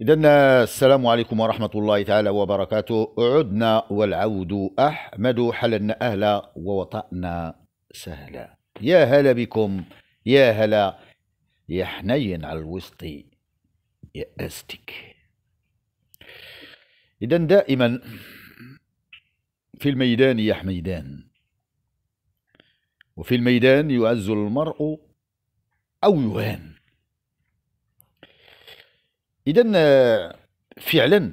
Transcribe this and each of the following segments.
إذا السلام عليكم ورحمة الله تعالى وبركاته عدنا والعود أحمد حلنا أهلا ووطأنا سهلا يا هلا بكم يا هلا يا حنين على الوسط يا أستك إذا دائما في الميدان يا حميدان وفي الميدان يعز المرء أو يهان اذا آه، فعلا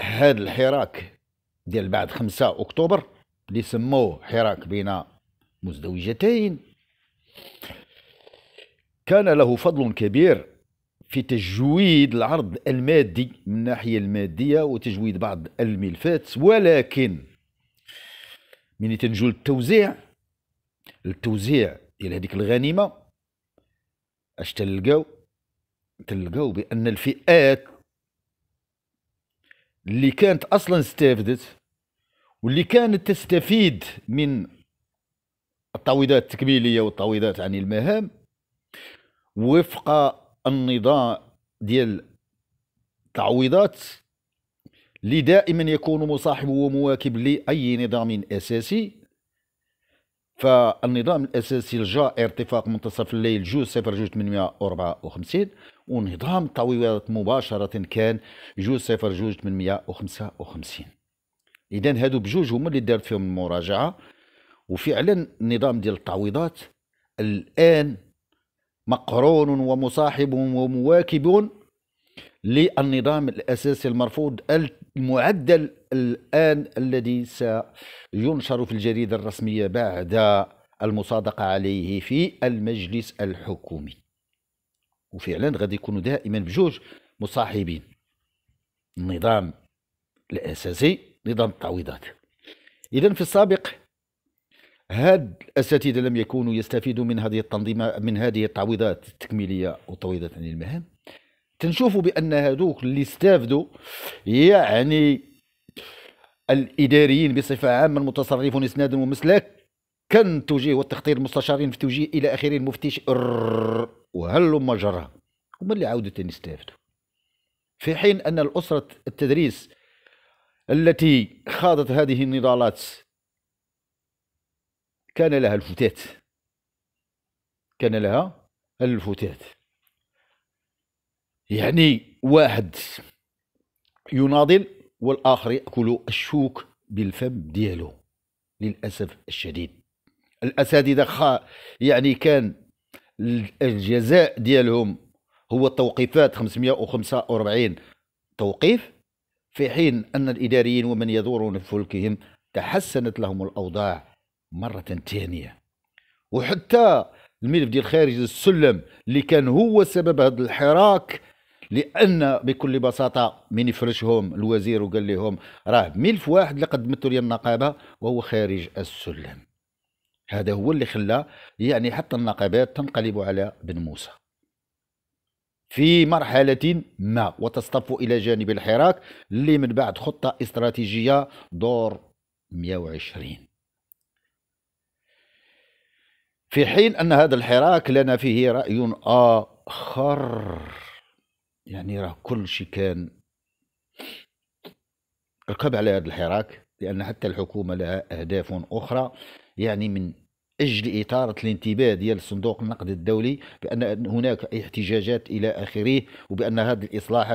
هذا الحراك ديال بعد 5 اكتوبر اللي سموه حراك بين مزدوجتين كان له فضل كبير في تجويد العرض المادي من الناحيه الماديه وتجويد بعض الملفات ولكن من تنجو للتوزيع التوزيع ديال هذيك الغنيمه اش تلقاو تلقاو بان الفئات اللي كانت اصلا استفدت واللي كانت تستفيد من التعويضات التكميليه والتعويضات عن المهام وفق النظام ديال التعويضات اللي دائما يكون مصاحب ومواكب لاي نظام اساسي فالنظام الاساسي الجا ارتفاق منتصف الليل جو صفر جوج 854 ونظام التعويضات مباشره كان جو صفر جوج 855 اذا هادو بجوج هما اللي دارت فيهم المراجعه وفعلا النظام ديال التعويضات الان مقرون ومصاحب ومواكب للنظام الاساسي المرفوض المعدل الآن الذي سينشر في الجريدة الرسمية بعد المصادقة عليه في المجلس الحكومي وفعلا غادي يكونوا دائما بجوج مصاحبين النظام الأساسي نظام التعويضات إذا في السابق هاد الأساتذة لم يكونوا يستفيدوا من هذه التنظيمة من هذه التعويضات التكميلية والتعويضات عن المهام تنشوفوا بان هذوك اللي استافدوا يعني الاداريين بصفه عامه المتصرفون اسنادا ومسلاك كان توجيه والتخطيط المستشارين في توجيه الى اخره المفتش ما جرى هما اللي عاودوا تاني استافدوا في حين ان الاسره التدريس التي خاضت هذه النضالات كان لها الفتات كان لها الفتات يعني واحد يناضل والآخر يأكل الشوك بالفم ديالو للأسف الشديد الأساتذة خا يعني كان الجزاء ديالهم هو التوقيفات 545 توقيف في حين أن الإداريين ومن يدورون في فلكهم تحسنت لهم الأوضاع مرة ثانية وحتى الملف ديال خارج السلم اللي كان هو سبب هذا الحراك لان بكل بساطه من يفرشهم الوزير وقال لهم راه ملف واحد اللي قدمته لي النقابه وهو خارج السلم هذا هو اللي خلى يعني حتى النقابات تنقلب على بن موسى في مرحلة ما وتصطف إلى جانب الحراك اللي من بعد خطة استراتيجية دور 120 في حين أن هذا الحراك لنا فيه رأي آخر يعني راه كل شيء كان ركب على هذا الحراك لأن حتى الحكومة لها أهداف أخرى يعني من أجل إثارة الانتباه ديال صندوق النقد الدولي بأن هناك احتجاجات إلى آخره وبأن هذه الإصلاحات